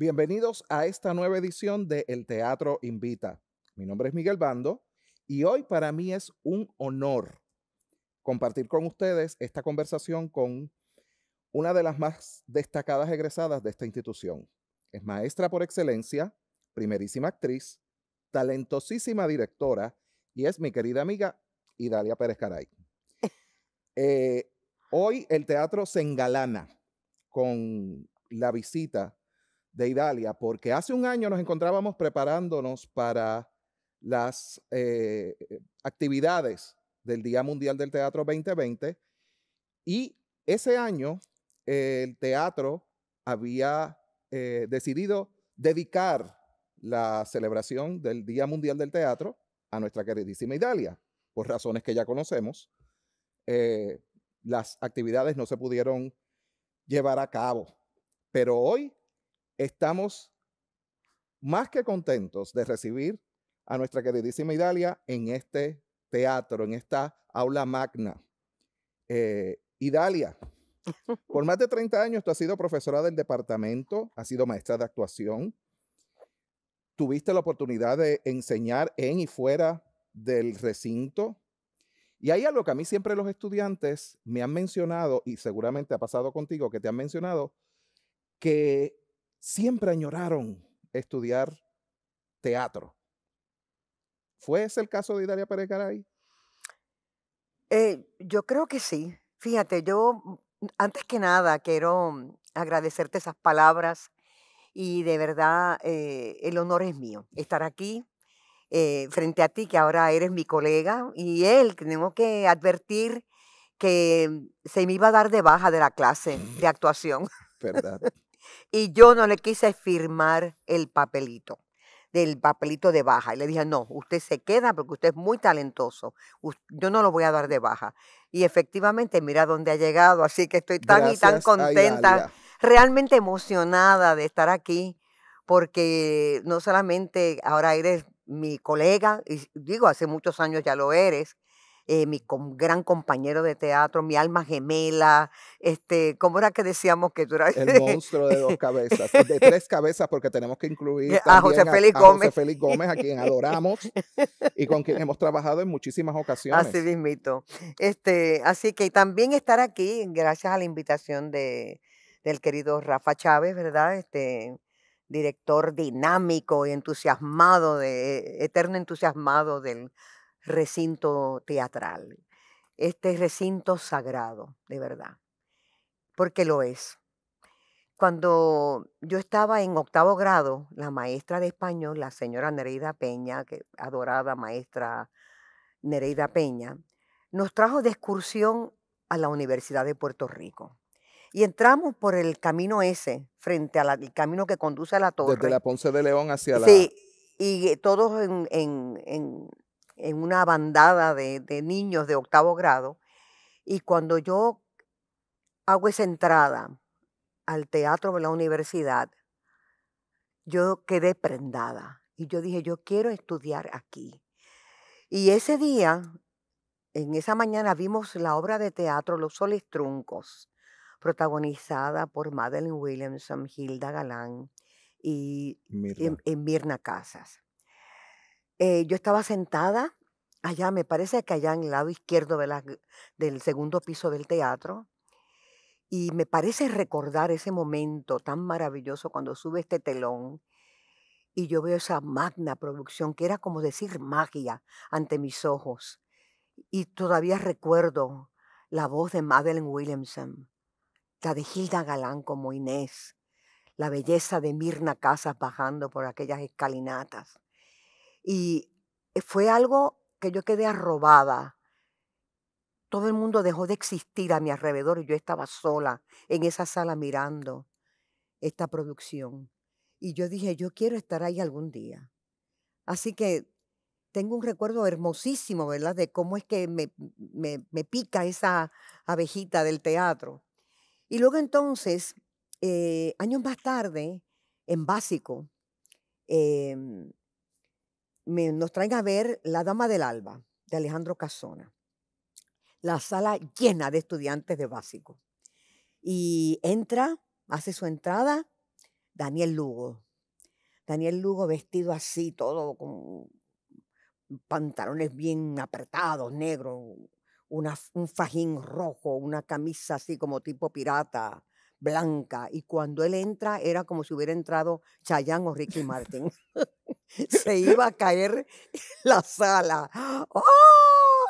Bienvenidos a esta nueva edición de El Teatro Invita. Mi nombre es Miguel Bando y hoy para mí es un honor compartir con ustedes esta conversación con una de las más destacadas egresadas de esta institución. Es maestra por excelencia, primerísima actriz, talentosísima directora y es mi querida amiga Idalia Pérez Caray. Eh, hoy el teatro se engalana con la visita de Italia, porque hace un año nos encontrábamos preparándonos para las eh, eh, actividades del Día Mundial del Teatro 2020 y ese año el teatro había eh, decidido dedicar la celebración del Día Mundial del Teatro a nuestra queridísima Italia, por razones que ya conocemos. las actividades no se pudieron llevar a cabo, pero hoy estamos más que contentos de recibir a nuestra queridísima Idalia en este teatro, en esta aula magna. Eh, Idalia, por más de 30 años tú has sido profesora del departamento, has sido maestra de actuación, tuviste la oportunidad de enseñar en y fuera del recinto. Y hay algo que a mí siempre los estudiantes me han mencionado, y seguramente ha pasado contigo, que te han mencionado, que siempre añoraron estudiar teatro. ¿Fue ese el caso de Idalia Pérez Caray? Eh, yo creo que sí. Fíjate, yo mm, antes que nada quiero mm, agradecerte esas palabras y de verdad eh, el honor es mío estar aquí eh, frente a ti, que ahora eres mi colega, y él, tengo que advertir que mm, se me iba a dar de baja de la clase de actuación. ¿Verdad? y yo no le quise firmar el papelito del papelito de baja. Y le dije, no, usted se queda porque usted es muy talentoso. Yo no lo voy a dar de baja. Y efectivamente, mira dónde ha llegado. Así que estoy tan y tan contenta, realmente emocionada de estar aquí, porque no solamente ahora eres mi colega, y digo, hace muchos años ya lo eres, eh, mi gran compañero de teatro, mi alma gemela, este, ¿cómo era que decíamos que tú eras? El monstruo de dos cabezas, de tres cabezas, porque tenemos que incluir a José Félix Gómez. A José Félix Gómez, a quien adoramos y con quien hemos trabajado en muchísimas ocasiones. Así mismito. Este, así que también estar aquí, gracias a la invitación de, del querido Rafa Chávez, ¿verdad? Este, director dinámico y entusiasmado, de, e, eterno entusiasmado del recinto teatral, este recinto sagrado, de verdad, porque lo es. Cuando yo estaba en octavo grado, la maestra de español, la señora Nereida Peña, que adorada maestra Nereida Peña, nos trajo de excursión a la Universidad de Puerto Rico. Y entramos por el camino ese, frente al camino que conduce a la torre. Desde la Ponce de León hacia la... Sí, y todos en en una bandada de, niños de octavo grado, y cuando yo hago esa entrada al teatro de la universidad, yo quedé prendada y yo dije, yo quiero estudiar aquí. Y ese día, en esa mañana, vimos la obra de teatro Los Soles Truncos, protagonizada por Madeleine Williamson, Hilda Galán y, en y Mirna Casas. Eh, yo estaba sentada allá, me parece que allá en el lado izquierdo del segundo piso del teatro, y me parece recordar ese momento tan maravilloso cuando sube este telón y yo veo esa magna producción que era como decir magia ante mis ojos. Y todavía recuerdo la voz de Madeleine Williamson, la de Hilda Galán como Inés, la belleza de Mirna Casas bajando por aquellas escalinatas. Y eh, fue algo que yo quedé arrobada. Todo el mundo dejó de existir a mi alrededor y yo estaba sola en esa sala mirando esta producción. Y yo dije, yo quiero estar ahí algún día. Así que tengo un recuerdo hermosísimo, ¿verdad? De cómo es que me, pica esa abejita del teatro. Y luego entonces, eh, años más tarde, en básico, eh, nos traen a ver La Dama del Alba, de Alejandro Casona. La sala llena de estudiantes de básico. Y entra, hace su entrada, Daniel Lugo. Daniel Lugo vestido así, todo con pantalones bien apretados, negro, un fajín rojo, una camisa así como tipo pirata, blanca. Y cuando él entra, era como si hubiera entrado Chayanne o Ricky Martin. se iba a caer la sala. ¡Oh!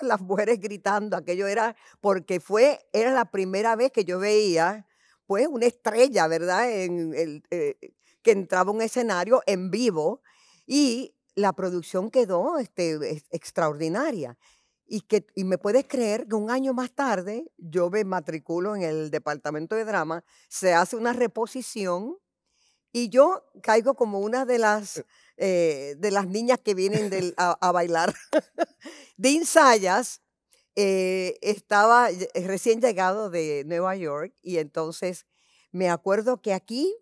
Las mujeres gritando, aquello era porque fue, era la primera vez que yo veía, pues, una estrella, ¿verdad? Eh, que entraba un escenario en vivo y la producción quedó este, extraordinaria. Y, que, y me puedes creer que un año más tarde yo me matriculo en el departamento de drama, se hace una reposición y yo caigo como una de las eh. Eh, de las niñas que vienen a, bailar. Dean Sayas eh, estaba eh, recién llegado de Nueva York y entonces me acuerdo que aquí,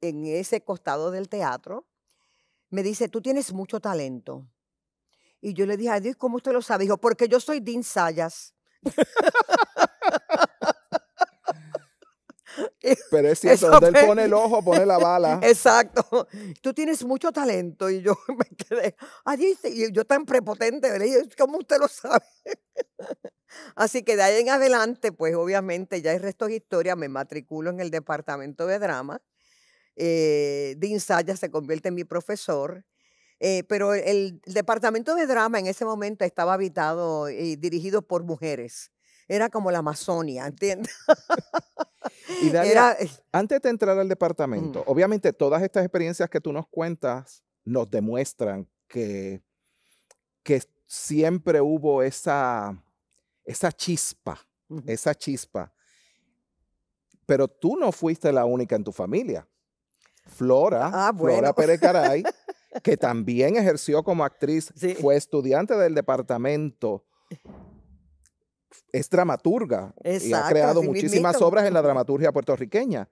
en ese costado del teatro, me dice, tú tienes mucho talento. Y yo le dije, Dios, ¿cómo usted lo sabe? Dijo, porque yo soy Dean Sayas. Pero es cierto, donde él pone el ojo, pone la bala. Exacto. Tú tienes mucho talento. Y yo me quedé, allí, ah, y yo tan prepotente, ¿verdad? ¿cómo usted lo sabe? Así que de ahí en adelante, pues obviamente ya el resto de historia, me matriculo en el departamento de drama. Eh, de se convierte en mi profesor. Eh, pero el, el, departamento de drama en ese momento estaba habitado y dirigido por mujeres era como la Amazonia, ¿entiendes? antes de entrar al departamento, obviamente todas estas experiencias que tú nos cuentas nos demuestran que, que siempre hubo esa, esa chispa, esa chispa. Pero tú no fuiste la única en tu familia. Flora, ah, Flora Pérez Caray, que también ejerció como actriz, fue estudiante del departamento es dramaturga y ha creado muchísimas obras en la dramaturgia puertorriqueña.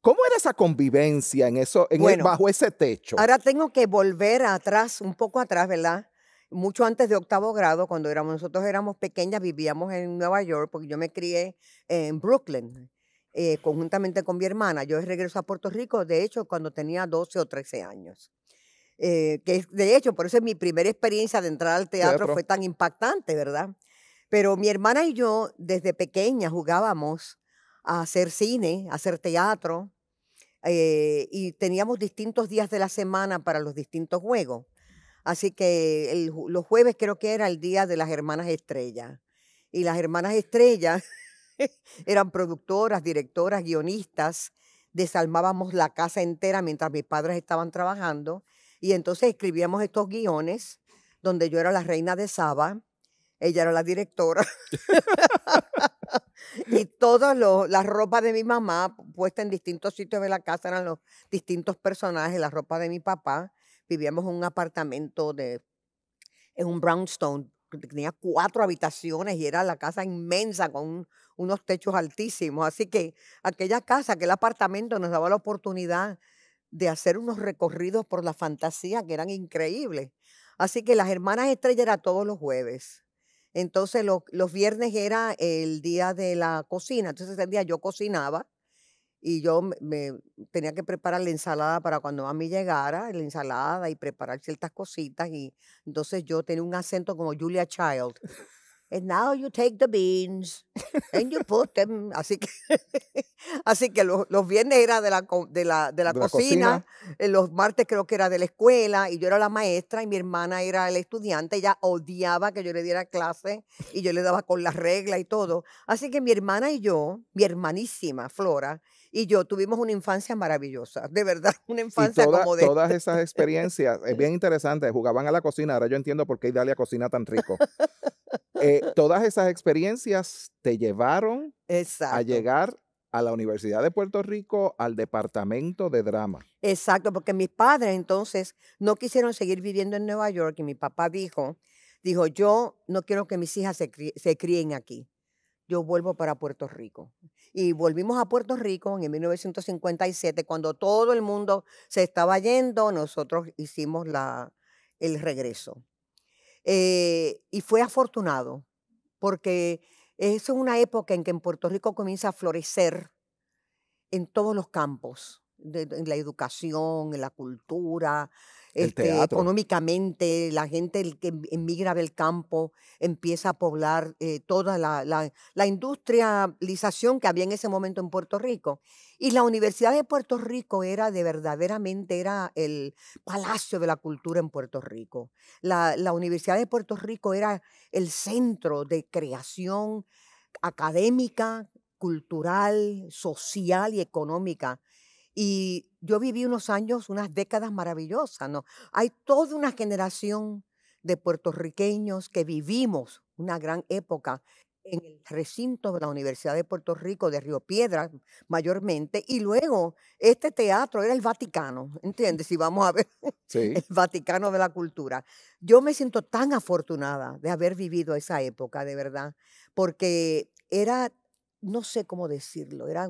¿Cómo era esa convivencia en eso, bajo ese techo? Ahora tengo que volver atrás, un poco atrás, ¿verdad? Mucho antes de octavo grado, cuando éramos, nosotros éramos pequeñas, vivíamos en Nueva York, porque yo me crié en Brooklyn, eh, conjuntamente con mi hermana. Yo regreso a Puerto Rico, de hecho, cuando tenía 12 o 13 años. Eh, que de hecho, por eso mi primera experiencia de entrar al teatro. fue tan impactante, ¿verdad? Pero mi hermana y yo desde pequeña jugábamos a hacer cine, a hacer teatro, eh, y teníamos distintos días de la semana para los distintos juegos. Así que los jueves creo que era el día de las hermanas estrellas. Y las hermanas estrellas eran productoras, directoras, guionistas. Desalmábamos la casa entera mientras mis padres estaban trabajando. Y entonces escribíamos estos guiones donde yo era la reina de Saba ella era la directora. y todas las ropas de mi mamá puesta en distintos sitios de la casa eran los distintos personajes, la ropa de mi papá. Vivíamos en un apartamento de, en un brownstone, que tenía cuatro habitaciones y era la casa inmensa con unos techos altísimos. Así que aquella casa, aquel apartamento nos daba la oportunidad de hacer unos recorridos por la fantasía que eran increíbles. Así que las hermanas estrellas era todos los jueves. Entonces los viernes era el día de la cocina, entonces ese día yo cocinaba y yo me, tenía que preparar la ensalada para cuando a mí llegara, la ensalada y preparar ciertas cositas y entonces yo tenía un acento como Julia Child. And now you take the beans and you put them. Así que, los, los, viernes era de la, de la, cocina, eh, los martes creo que era de la escuela, y yo era la maestra y mi hermana era el estudiante. Ella odiaba que yo le diera clase y yo le daba con las reglas y todo. Así que mi hermana y yo, mi hermanísima Flora, y yo tuvimos una infancia maravillosa, de verdad, una infancia como de... Todas esas experiencias, es eh, bien interesante, jugaban a la cocina, ahora yo entiendo por qué Idalia cocina tan rico. Eh, todas esas experiencias te llevaron a llegar a la Universidad de Puerto Rico, al departamento de drama. Exacto, porque mis padres entonces no quisieron seguir viviendo en Nueva York y mi papá dijo, dijo, yo no quiero que mis hijas se, críen aquí, yo vuelvo para Puerto Rico. Y volvimos a Puerto Rico en 1957, cuando todo el mundo se estaba yendo, nosotros hicimos la, el regreso. Eh, y fue afortunado, porque es una época en que en Puerto Rico comienza a florecer en todos los campos, en la educación, en la cultura, este, económicamente, la gente que em, emigra del campo empieza a poblar eh, toda la, industrialización que había en ese momento en Puerto Rico. Y la Universidad de Puerto Rico era de verdaderamente, era el palacio de la cultura en Puerto Rico. la Universidad de Puerto Rico era el centro de creación académica, cultural, social y económica y yo viví unos años, unas décadas maravillosas, ¿no? Hay toda una generación de puertorriqueños que vivimos una gran época en el recinto de la Universidad de Puerto Rico, de Río Piedra, mayormente, y luego este teatro era el Vaticano, ¿entiendes? Si vamos a ver el Vaticano de la cultura. Yo me siento tan afortunada de haber vivido esa época, de verdad, porque era, no sé cómo decirlo, era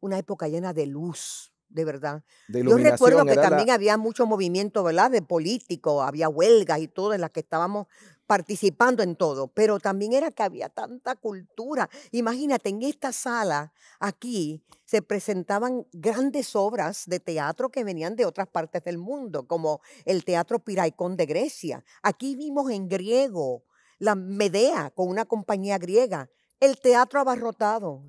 una época llena de luz, de verdad. Yo recuerdo que también había mucho movimiento, ¿verdad? De políticos, había huelgas y todo en las que estábamos participando en todo, pero también era que había tanta cultura. Imagínate, en esta sala aquí se presentaban grandes obras de teatro que venían de otras partes del mundo, como el Teatro Piraicón de Grecia. Aquí vimos en griego la Medea con una compañía griega, el teatro abarrotado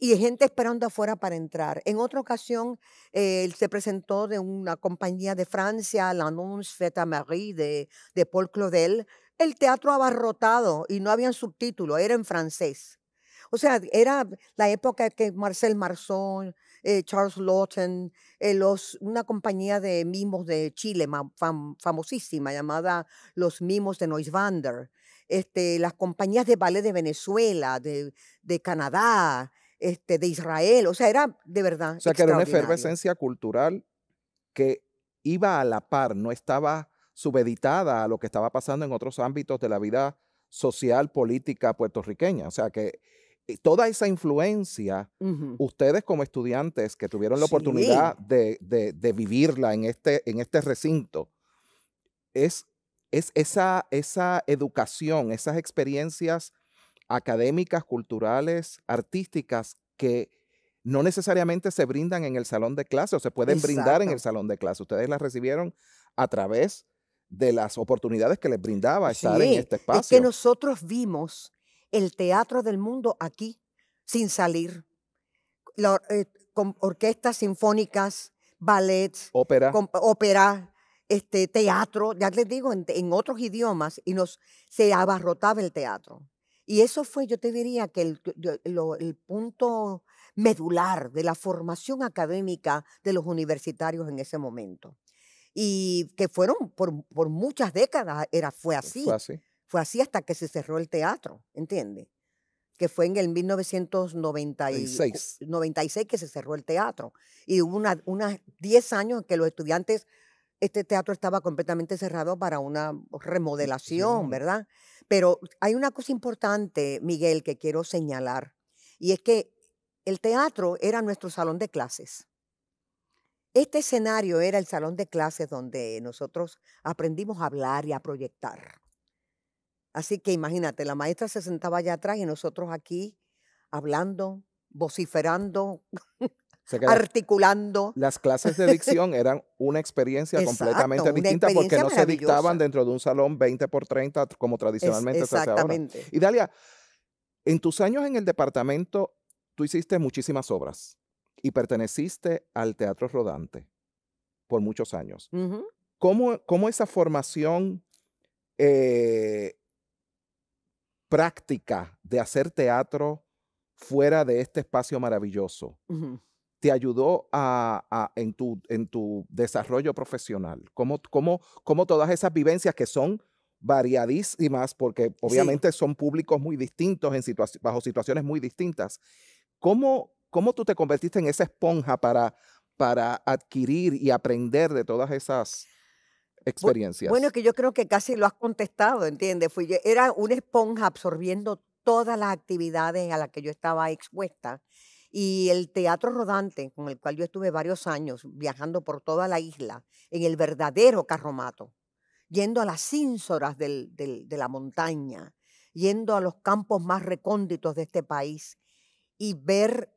y gente esperando afuera para entrar. En otra ocasión, él eh, se presentó de una compañía de Francia, L'Annonce Fête Marie de, de Paul Claudel, el teatro abarrotado y no habían subtítulos, era en francés. O sea, era la época que Marcel Marceau, eh, Charles Lawton, eh, una compañía de mimos de Chile famosísima llamada Los Mimos de Noisvander, este, las compañías de ballet de Venezuela, de, de Canadá, este, de Israel. O sea, era de verdad. O sea, que era una efervescencia cultural que iba a la par, no estaba subeditada a lo que estaba pasando en otros ámbitos de la vida social, política puertorriqueña. O sea, que eh, toda esa influencia, ustedes como estudiantes que tuvieron la oportunidad de, vivirla este, en este, recinto, es, es esa, esa educación, esas experiencias académicas, culturales, artísticas que no necesariamente se brindan en el salón de clase o se pueden brindar en el salón de clase. Ustedes las recibieron a través de las oportunidades que les brindaba estar en este espacio. Es que nosotros vimos el teatro del mundo aquí, sin salir, eh, con orquestas sinfónicas, ballets, ópera, este, teatro, ya les digo, en, en otros idiomas, y nos se abarrotaba el teatro. Y eso fue, yo te diría, que el, punto medular de la formación académica de los universitarios en ese momento. Y que fueron por, muchas décadas, era, fue eh, así. Fue así. Fue así hasta que se cerró el teatro, ¿entiendes? que fue en el 1996 96. que se cerró el teatro. Y hubo unos 10 años en que los estudiantes este teatro estaba completamente cerrado para una remodelación, ¿verdad? Pero hay una cosa importante, Miguel, que quiero señalar, y es que el teatro era nuestro salón de clases. Este escenario era el salón de clases donde nosotros aprendimos a hablar y a proyectar. Así que imagínate, la maestra se sentaba allá atrás y nosotros aquí hablando, vociferando, articulando. Las, clases de dicción eran una experiencia completamente distinta porque no se dictaban dentro de un salón 20 por 30 como tradicionalmente se hace ahora. Y Dalia, en tus años en el departamento, tú hiciste muchísimas obras y perteneciste al Teatro Rodante por muchos años. ¿Cómo, esa formación eh, práctica de hacer teatro fuera de este espacio maravilloso? te ayudó a, en, tu, desarrollo profesional? ¿Cómo, cómo, cómo todas esas vivencias que son variadísimas, porque obviamente son públicos muy distintos, en bajo situaciones muy distintas, ¿cómo, ¿cómo tú te convertiste en esa esponja para, para adquirir y aprender de todas esas experiencias? Bueno, que yo creo que casi lo has contestado, ¿entiendes? Fui era una esponja absorbiendo todas las actividades a las que yo estaba expuesta y el Teatro Rodante, con el cual yo estuve varios años viajando por toda la isla, en el verdadero carromato, yendo a las cínsoras del, de la montaña, yendo a los campos más recónditos de este país y ver,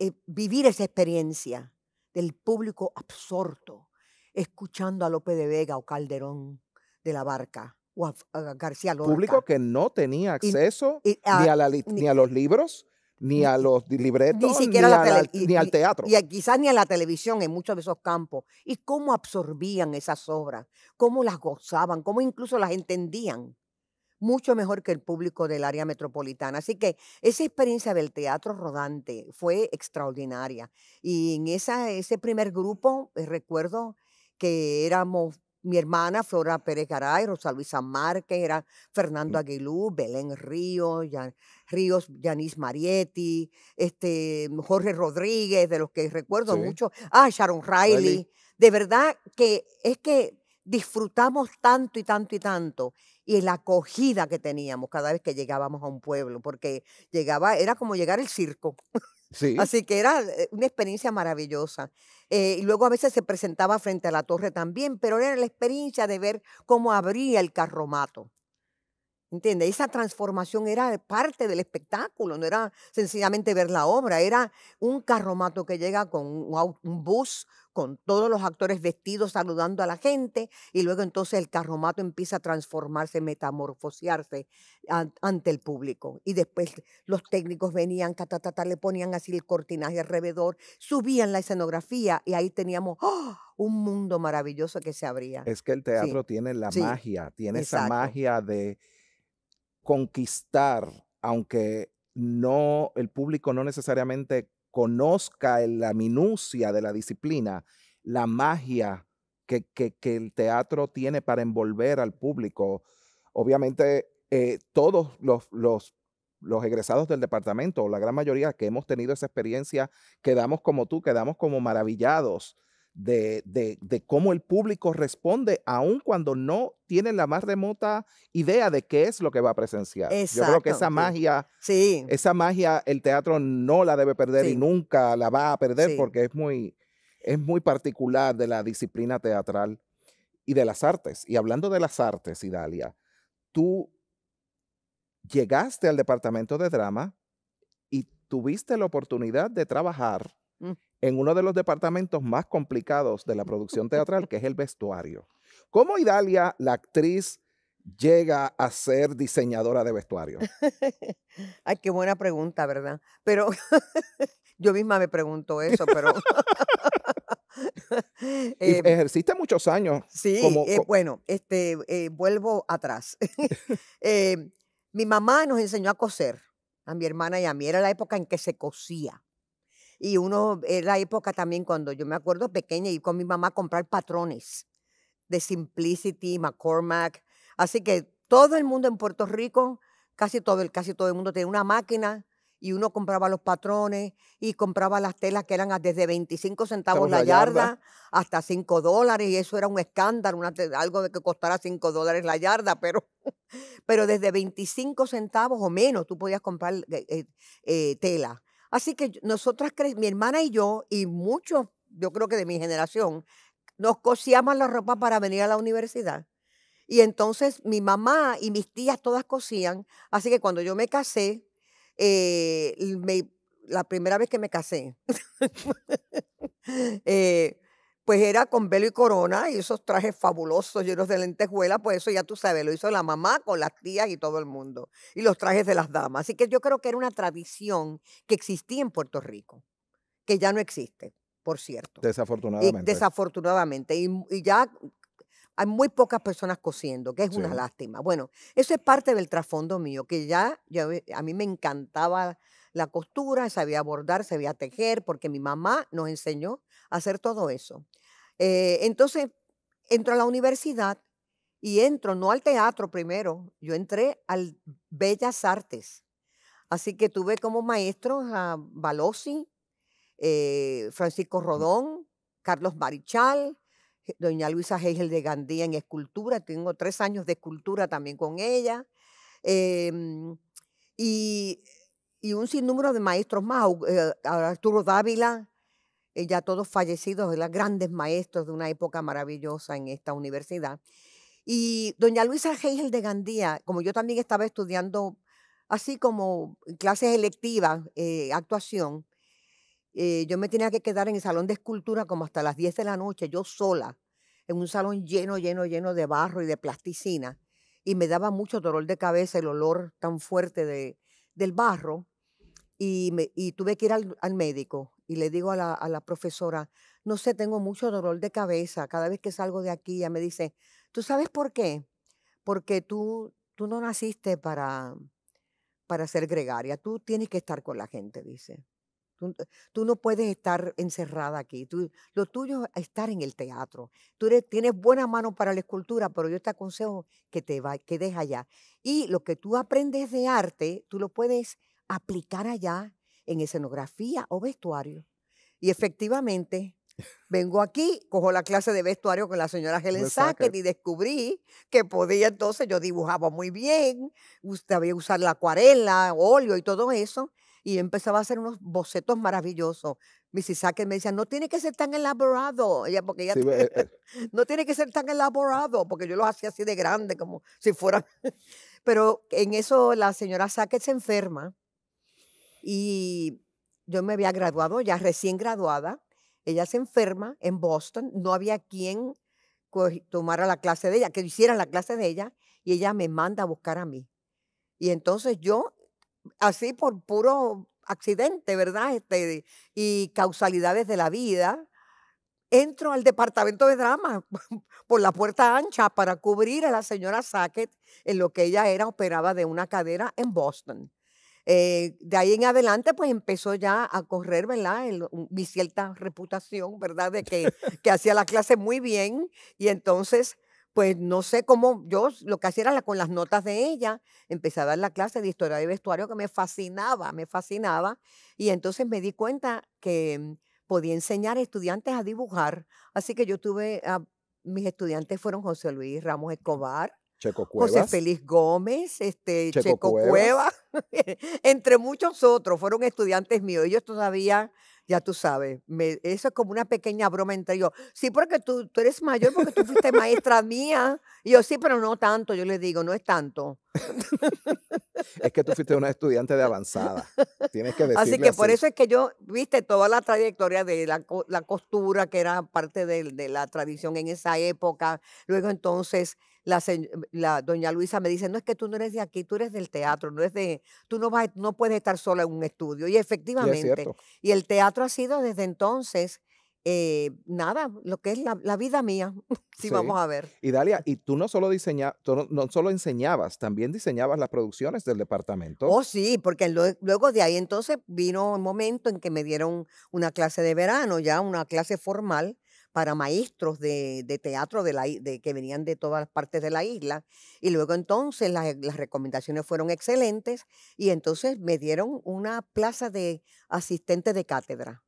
eh, vivir esa experiencia del público absorto, escuchando a Lope de Vega o Calderón de la Barca o a, García Lorca. Público que no tenía acceso ah, la, ni, a los libros, ni a los libretos, ni, siquiera al teatro. Y, y, quizás ni a la televisión en muchos de esos campos. Y cómo absorbían esas obras, cómo las gozaban, cómo incluso las entendían. Mucho mejor que el público del área metropolitana. Así que esa experiencia del teatro rodante fue extraordinaria. Y en esa, ese primer grupo, eh, recuerdo que éramos mi hermana Flora Pérez Garay, Rosa Luisa Márquez, era Fernando Aguilú, Belén Río, Ríos, Yanis Marietti, este, Jorge Rodríguez, de los que recuerdo mucho, ah, Sharon Riley. De verdad que es que disfrutamos tanto y tanto y tanto y la acogida que teníamos cada vez que llegábamos a un pueblo, porque llegaba, era como llegar al circo. Así que era eh, una experiencia maravillosa. Eh, y luego a veces se presentaba frente a la torre también, pero era la experiencia de ver cómo abría el carromato. Entiende, Esa transformación era parte del espectáculo, no era sencillamente ver la obra, era un carromato que llega con un bus, con todos los actores vestidos saludando a la gente, y luego entonces el carromato empieza a transformarse, metamorfosearse ante el público. Y después los técnicos venían, le ponían así el cortinaje alrededor, subían la escenografía y ahí teníamos ¡oh! un mundo maravilloso que se abría. Es que el teatro tiene la magia, tiene esa magia de conquistar, aunque no el público no necesariamente conozca la minucia de la disciplina, la magia que, el teatro tiene para envolver al público. Obviamente, eh, todos los, los, los, egresados del departamento, la gran mayoría que hemos tenido esa experiencia, quedamos como tú, quedamos como maravillados de, cómo el público responde, aun cuando no tiene la más remota idea de qué es lo que va a presenciar. Yo creo que esa magia, esa magia el teatro no la debe perder y nunca la va a perder porque es muy, es muy particular de la disciplina teatral y de las artes. Y hablando de las artes, Idalia, tú llegaste al departamento de drama y tuviste la oportunidad de trabajar Mm. En uno de los departamentos más complicados de la producción teatral, que es el vestuario. ¿Cómo Idalia, la actriz, llega a ser diseñadora de vestuario? Ay, qué buena pregunta, ¿verdad? Pero yo misma me pregunto eso, pero... Em, ejerciste muchos años. Sí, eh, bueno, este, eh, vuelvo atrás. Em, mi mamá nos enseñó a coser, a mi hermana y a mí. Era la época en que se cosía. Y uno, era eh, la época también cuando yo me acuerdo pequeña y con mi mamá a comprar patrones de Simplicity, McCormack. Así que todo el mundo en Puerto Rico, casi todo, el, casi todo el mundo tenía una máquina y uno compraba los patrones y compraba las telas que eran desde 25 centavos la, yarda, hasta 5 dólares y eso era un escándalo, algo de que costara 5 dólares la yarda, pero, pero desde 25 centavos o menos tú podías comprar eh, eh, tela. Así que nosotras, mi hermana y yo, y muchos, yo creo que de mi generación, nos cosíamos la ropa para venir a la universidad. Y entonces mi mamá y mis tías todas cosían. Así que cuando yo me casé, eh, la primera vez que me casé, eh, pues era con velo y corona y esos trajes fabulosos llenos de lentejuela, pues eso ya tú sabes, lo hizo la mamá con las tías y todo el mundo, y los trajes de las damas. Así que yo creo que era una tradición que existía en Puerto Rico, que ya no existe, por cierto. Eh, desafortunadamente. desafortunadamente, y, ya hay muy pocas personas cosiendo, que es una lástima. Bueno, eso es parte del trasfondo mío, que ya, ya, a mí me encantaba la costura, sabía bordar, sabía tejer, porque mi mamá nos enseñó hacer todo eso. Eh, entonces, entro a la universidad y entro no al teatro primero, yo entré al Bellas Artes. Así que tuve como maestros a Balossi, eh, Francisco Rodón, Carlos Marichal, doña Luisa Hegel de Gandía en escultura, tengo tres años de escultura también con ella, em, y, y, un sinnúmero de maestros más, eh, Arturo Dávila, eh, ya todos fallecidos, de los grandes maestros de una época maravillosa en esta universidad. Y doña Luisa Heigel de Gandía, como yo también estaba estudiando así como clases electivas, eh, actuación, eh, yo me tenía que quedar en el salón de escultura como hasta las 10 de la noche, yo sola, en un salón lleno, lleno, lleno de barro y de plasticina. Y me daba mucho dolor de cabeza el olor tan fuerte de, del barro. Y, tuve que ir al, al médico y le digo a la, profesora, no sé, tengo mucho dolor de cabeza. Cada vez que salgo de aquí, ella me dice, ¿tú sabes por qué? Porque tú, tú no naciste para, para ser gregaria. Tú tienes que estar con la gente, dice. Tú, no puedes estar encerrada aquí. Tú, lo tuyo es estar en el teatro. Tú tienes buena mano para la escultura, pero yo te aconsejo que te va, quedes allá. Y lo que tú aprendes de arte, tú lo puedes aplicar allá en escenografía o vestuario. Y efectivamente, vengo aquí, cojo la clase de vestuario con la señora Helen Sackett y descubrí que podía entonces, yo dibujaba muy bien, sabía usar la acuarela, óleo y todo eso, y empezaba a hacer unos bocetos maravillosos. Mrs. Sackett me decía, no tiene que ser tan elaborado, ella, porque ella eh, eh. no tiene que ser tan elaborado, porque yo los hacía así de grande, como si fuera. Pero en eso la señora Sackett se enferma y yo me había graduado, ya recién graduada. Ella se enferma en Boston, no había quien tomara la clase de ella, que hiciera la clase de ella, y ella me manda a buscar a mí. Y entonces yo, así por puro accidente, ¿verdad? Este, y causalidades de la vida, entro al departamento de drama por la puerta ancha para cubrir a la señora Sackett en lo que ella era operaba de una cadera en Boston. Eh, de ahí en adelante, pues empezó ya a correr, ¿verdad? mi cierta reputación, ¿verdad? De que, hacía la clase muy bien y entonces pues no sé cómo, yo lo que hacía era con las notas de ella, empecé a dar la clase de historia de vestuario que me fascinaba, me fascinaba, y entonces me di cuenta que mm, podía enseñar a estudiantes a dibujar, así que yo tuve, a, ah, mis estudiantes fueron José Luis Ramos Escobar, Checo José Félix Gómez, este, Checo, Cueva, entre muchos otros, fueron estudiantes míos. Ellos todavía, ya tú sabes, eso es como una pequeña broma entre ellos. Sí, porque tú, tú eres mayor, porque tú fuiste maestra mía. Y yo, sí, pero no tanto, yo le digo, no es tanto. es que tú fuiste una estudiante de avanzada. Tienes que Así que por eso es que yo, viste, toda la trayectoria de la, la costura, que era parte de la tradición en esa época. Luego entonces la, doña Luisa me dice, no es que tú no eres de aquí, tú eres del teatro, no es de, tú no vas, no puedes estar sola en un estudio. Y efectivamente, y, el teatro ha sido desde entonces eh, nada, lo que es la, vida mía, si sí, vamos a ver. Y Dalia, y tú no solo diseñabas, no, no, solo enseñabas, también diseñabas las producciones del departamento. Oh, sí, porque luego de ahí entonces vino un momento en que me dieron una clase de verano, ya una clase formal, para maestros de, de teatro de la, de, que venían de todas las partes de la isla. Y luego entonces las, recomendaciones fueron excelentes y entonces me dieron una plaza de asistente de cátedra.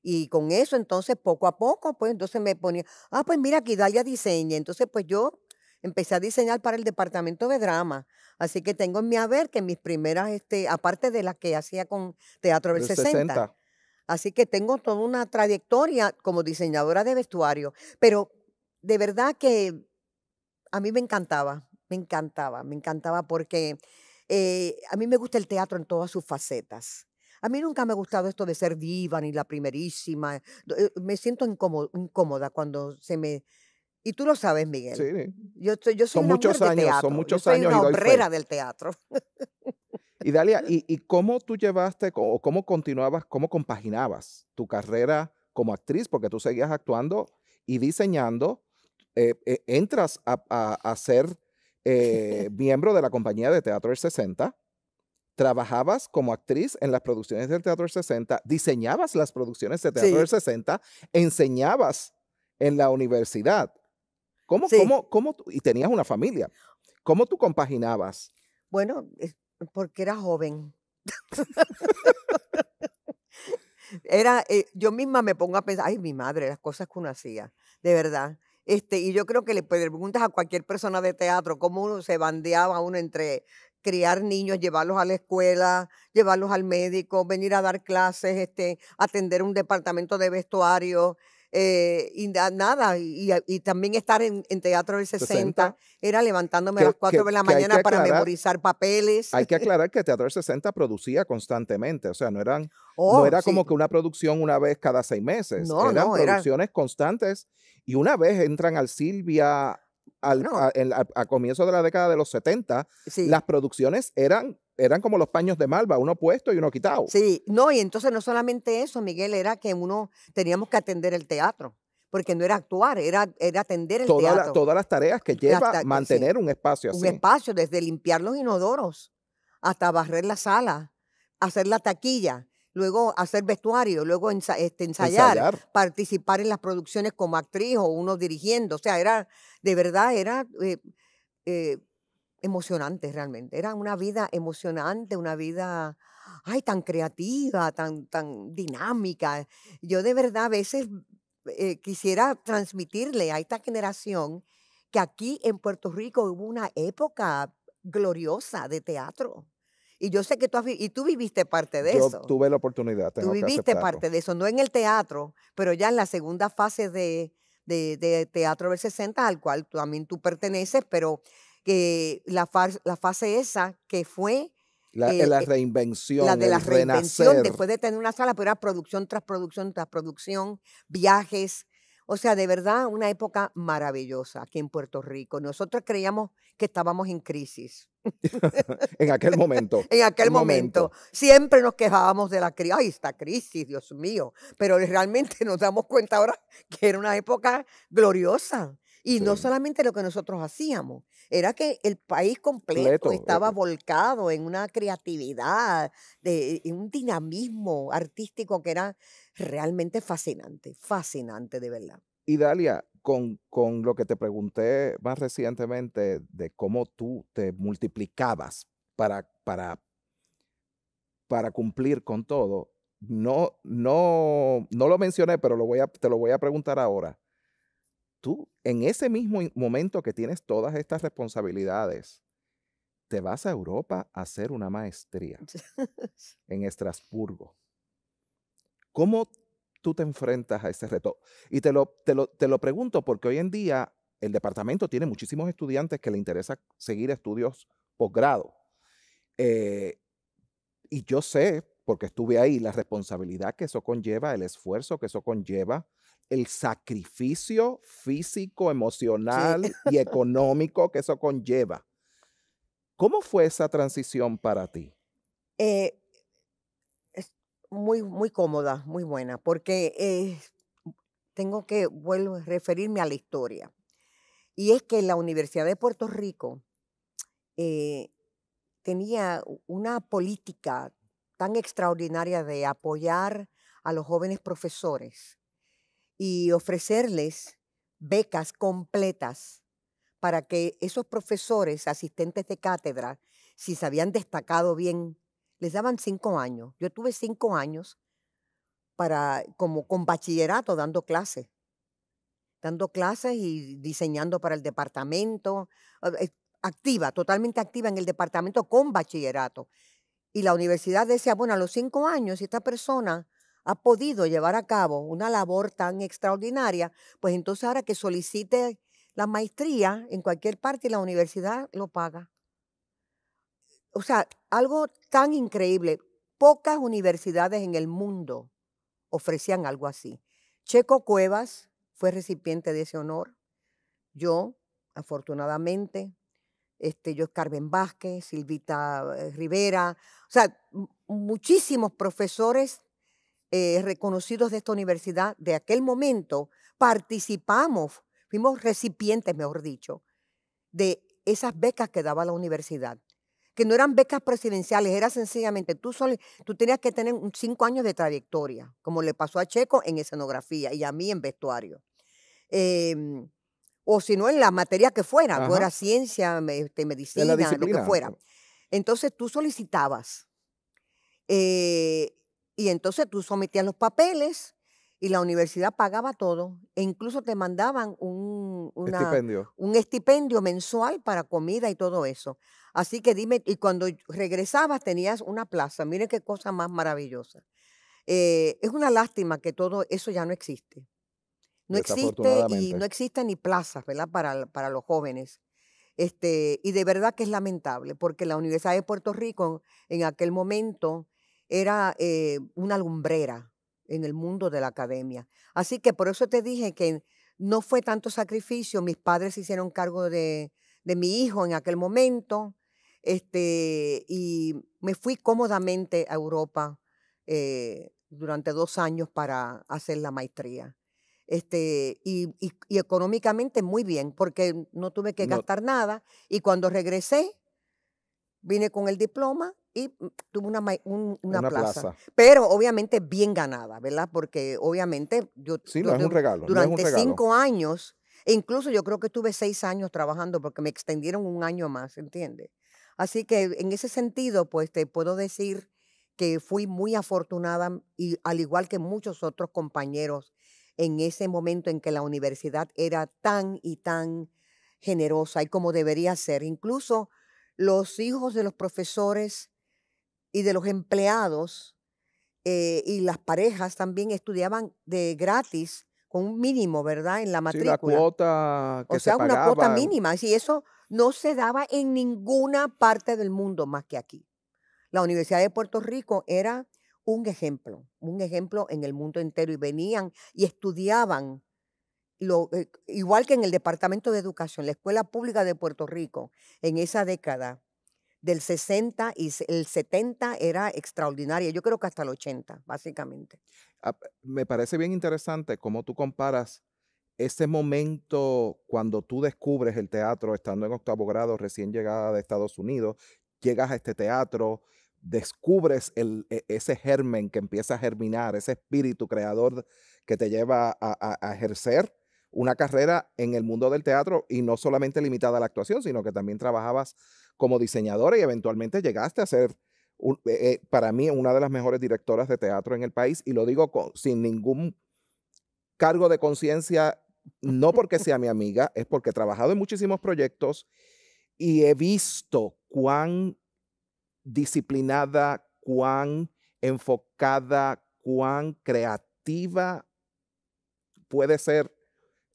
Y con eso entonces poco a poco, pues entonces me ponía, ah, pues mira, aquí ya diseña. Entonces pues yo empecé a diseñar para el departamento de drama. Así que tengo en mi haber que mis primeras, este, aparte de las que hacía con Teatro del 60 Así que tengo toda una trayectoria como diseñadora de vestuario, pero de verdad que a mí me encantaba, me encantaba, me encantaba porque eh, a mí me gusta el teatro en todas sus facetas. A mí nunca me ha gustado esto de ser diva ni la primerísima. Eh, me siento incómoda cuando se me... Y tú lo sabes, Miguel. Sí. Yo, yo soy una muchos Son muchos soy Una obrera del teatro. Y Dalia, ¿y, cómo tú llevaste o cómo continuabas, cómo compaginabas tu carrera como actriz? Porque tú seguías actuando y diseñando. Eh, eh, entras a, ser eh, miembro de la compañía de Teatro del 60. Trabajabas como actriz en las producciones del Teatro del 60, diseñabas las producciones del Teatro del 60, enseñabas en la universidad. ¿Cómo, sí. cómo, cómo, y tenías una familia? ¿Cómo tú compaginabas? Bueno, porque era joven. era, eh, yo misma me pongo a pensar, ay, mi madre, las cosas que uno hacía, de verdad. Este, y yo creo que pues, le preguntas a cualquier persona de teatro cómo uno se bandeaba uno entre criar niños, llevarlos a la escuela, llevarlos al médico, venir a dar clases, este, atender un departamento de vestuario, eh, y nada, y, también estar en, Teatro del 60, era levantándome a las 4 de la mañana para memorizar papeles. Hay que aclarar que Teatro del 60 producía constantemente, o sea, no eran no oh, era como que una producción una vez cada seis meses, eran producciones constantes y una vez entran al Silvia al, a, comienzo de la década de los 70, las producciones eran eran como los paños de malva, uno puesto y uno quitado. Sí, no, y entonces no solamente eso, Miguel, era que uno teníamos que atender el teatro porque no era actuar, era, era atender el teatro. todas las tareas que lleva mantener un espacio así. Un espacio, desde limpiar los inodoros hasta barrer la sala, hacer la taquilla, luego hacer vestuario, luego este, ensayar, participar en las producciones como actriz o uno dirigiendo. O sea, era, de verdad, era... Eh, eh, emocionante realmente. Era una vida emocionante, una vida, ay, tan creativa, tan, tan dinámica. Yo de verdad a veces eh, quisiera transmitirle a esta generación que aquí en Puerto Rico hubo una época gloriosa de teatro. Y yo sé que tú, y tú viviste parte de eso. tuve la oportunidad. tú viviste parte de eso, no en el teatro, pero ya en la segunda fase de, de, de Teatro del 60, al cual también tú perteneces, pero que la, la fase esa que fue... La, eh, eh, de la reinvención. La de la reinvención, después de tener una sala, pero era producción tras producción tras producción, viajes. O sea, de verdad, una época maravillosa aquí en Puerto Rico. Nosotros creíamos que estábamos en crisis. en aquel momento. en aquel momento. Siempre nos quejábamos de la crisis. Ay, esta crisis, Dios mío. Pero realmente nos damos cuenta ahora que era una época gloriosa. Y no solamente lo que nosotros hacíamos, era que el país completo estaba volcado en una creatividad, de, en un dinamismo artístico que era realmente fascinante, fascinante de verdad. Y Dalia, con, lo que te pregunté más recientemente de cómo tú te multiplicabas para, para, para cumplir con todo, no, no, no lo mencioné, pero te lo voy a preguntar ahora tú en ese mismo momento que tienes todas estas responsabilidades, te vas a Europa a hacer una maestría en Estrasburgo. ¿Cómo tú te enfrentas a ese reto? Y te lo, te, lo, pregunto porque hoy en día el departamento tiene muchísimos estudiantes que le interesa seguir estudios posgrado. Eh, y yo sé, porque estuve ahí, la responsabilidad que eso conlleva, el esfuerzo que eso conlleva, el sacrificio físico, emocional y económico que eso conlleva. ¿Cómo fue esa transición para ti? Eh, es muy, muy cómoda, muy buena, porque eh, tengo que vuelvo a referirme a la historia. Y es que la Universidad de Puerto Rico eh, tenía una política tan extraordinaria de apoyar a los jóvenes profesores y ofrecerles becas completas para que esos profesores, asistentes de cátedra, si se habían destacado bien, les daban cinco años. Yo tuve cinco años para, como con bachillerato dando clases, dando clases y diseñando para el departamento, eh, activa, totalmente activa en el departamento con bachillerato. Y la universidad decía, bueno, a los cinco años, si esta persona ha podido llevar a cabo una labor tan extraordinaria, pues entonces ahora que solicite la maestría en cualquier parte y la universidad lo paga. O sea, algo tan increíble. Pocas universidades en el mundo ofrecían algo así. Checo Cuevas fue recipiente de ese honor. Yo, afortunadamente, este, yo Carmen Vázquez, Silvita eh, Rivera, o sea, muchísimos profesores eh, reconocidos de esta universidad de aquel momento, participamos, fuimos recipientes, mejor dicho, de esas becas que daba la universidad, que no eran becas presidenciales, era sencillamente, tú, tú tenías que tener cinco años de trayectoria, como le pasó a Checo en escenografía y a mí en vestuario. Em, o si no, en la materia que fuera, era ciencia, este, medicina, lo que fuera. Entonces tú solicitabas. Eh, y entonces tú sometías los papeles y la universidad pagaba todo e incluso te mandaban un, estipendio. un estipendio mensual para comida y todo eso. Así que dime, y cuando regresabas tenías una plaza, miren qué cosa más maravillosa. Eh, es una lástima que todo eso ya no existe. No existe y no existen ni plazas, ¿verdad? Para, para los jóvenes. Este, y de verdad que es lamentable, porque la Universidad de Puerto Rico en aquel momento era eh, una lumbrera en el mundo de la academia. Así que por eso te dije que no fue tanto sacrificio, mis padres hicieron cargo de, de mi hijo en aquel momento, este, y me fui cómodamente a Europa eh, durante dos años para hacer la maestría. Este, y, económicamente muy bien, porque no tuve que gastar nada, y cuando regresé, vine con el diploma tuve una, una, plaza. Pero obviamente bien ganada, ¿verdad? Porque obviamente yo... Durante cinco años, e incluso yo creo que tuve seis años trabajando porque me extendieron un año más, ¿entiendes? Así que en ese sentido, pues te puedo decir que fui muy afortunada y al igual que muchos otros compañeros en ese momento en que la universidad era tan y tan generosa y como debería ser. Incluso los hijos de los profesores y de los empleados eh, y las parejas también estudiaban de gratis con un mínimo, ¿verdad? En la matrícula. Sí, la cuota o sea, una cuota mínima. Y eso no se daba en ninguna parte del mundo más que aquí. La Universidad de Puerto Rico era un ejemplo, un ejemplo en el mundo entero y venían y estudiaban eh, igual que en el Departamento de Educación, la Escuela Pública de Puerto Rico, en esa década, del 60 y el 70 era extraordinaria, yo creo que hasta el 80, básicamente. Ah, me parece bien interesante cómo tú comparas ese momento cuando tú descubres el teatro estando en octavo grado, recién llegada de Estados Unidos, llegas a este teatro, descubres e, ese germen que empieza a germinar, ese espíritu creador que te lleva a ejercer una carrera en el mundo del teatro y no solamente limitada a la actuación, sino que también trabajabas como diseñadora y eventualmente llegaste a ser eh, eh, para mí una de las mejores directoras de teatro en el país y lo digo sin ningún cargo de conciencia, no porque sea mi amiga, es porque he trabajado en muchísimos proyectos y he visto cuán disciplinada, cuán enfocada, cuán creativa puede ser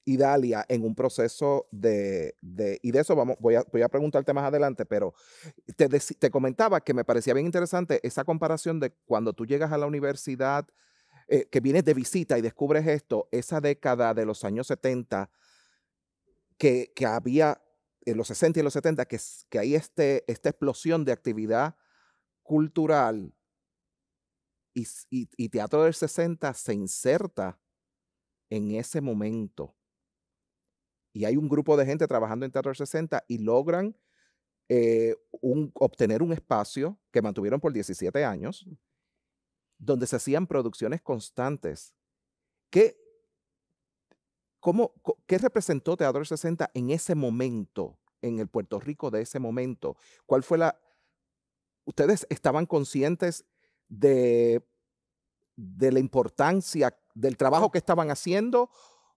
Dalia en un proceso de, y de eso vamos, voy a, preguntarte más adelante, pero te, comentaba que me parecía bien interesante esa comparación de cuando tú llegas a la universidad, eh, que vienes de visita y descubres esto, esa década de los años 70, que, había en los 60 y en los 70, que, que hay este, esta explosión de actividad cultural y, y teatro del 60 se inserta en ese momento y hay un grupo de gente trabajando en Teatro 60 y logran eh, obtener un espacio que mantuvieron por 17 años, mm. donde se hacían producciones constantes. ¿Qué, cómo, qué representó Teatro 60 en ese momento, en el Puerto Rico de ese momento? ¿Cuál fue la... ¿Ustedes estaban conscientes de, de la importancia del trabajo que estaban haciendo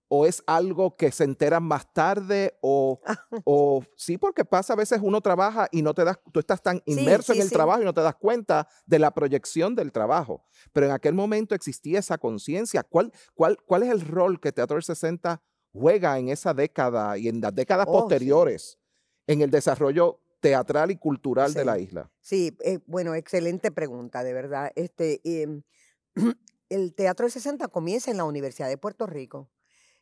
o es algo que se entera más tarde o, ah. o, sí, porque pasa a veces uno trabaja y no te das, tú estás tan inmerso en el trabajo y no te das cuenta de la proyección del trabajo. Pero en aquel momento existía esa conciencia. ¿Cuál, cuál, ¿Cuál es el rol que Teatro del 60 juega en esa década y en las décadas oh, posteriores en el desarrollo teatral y cultural de la isla? Sí, eh, bueno, excelente pregunta, de verdad. Este, em, el Teatro de 60 comienza en la Universidad de Puerto Rico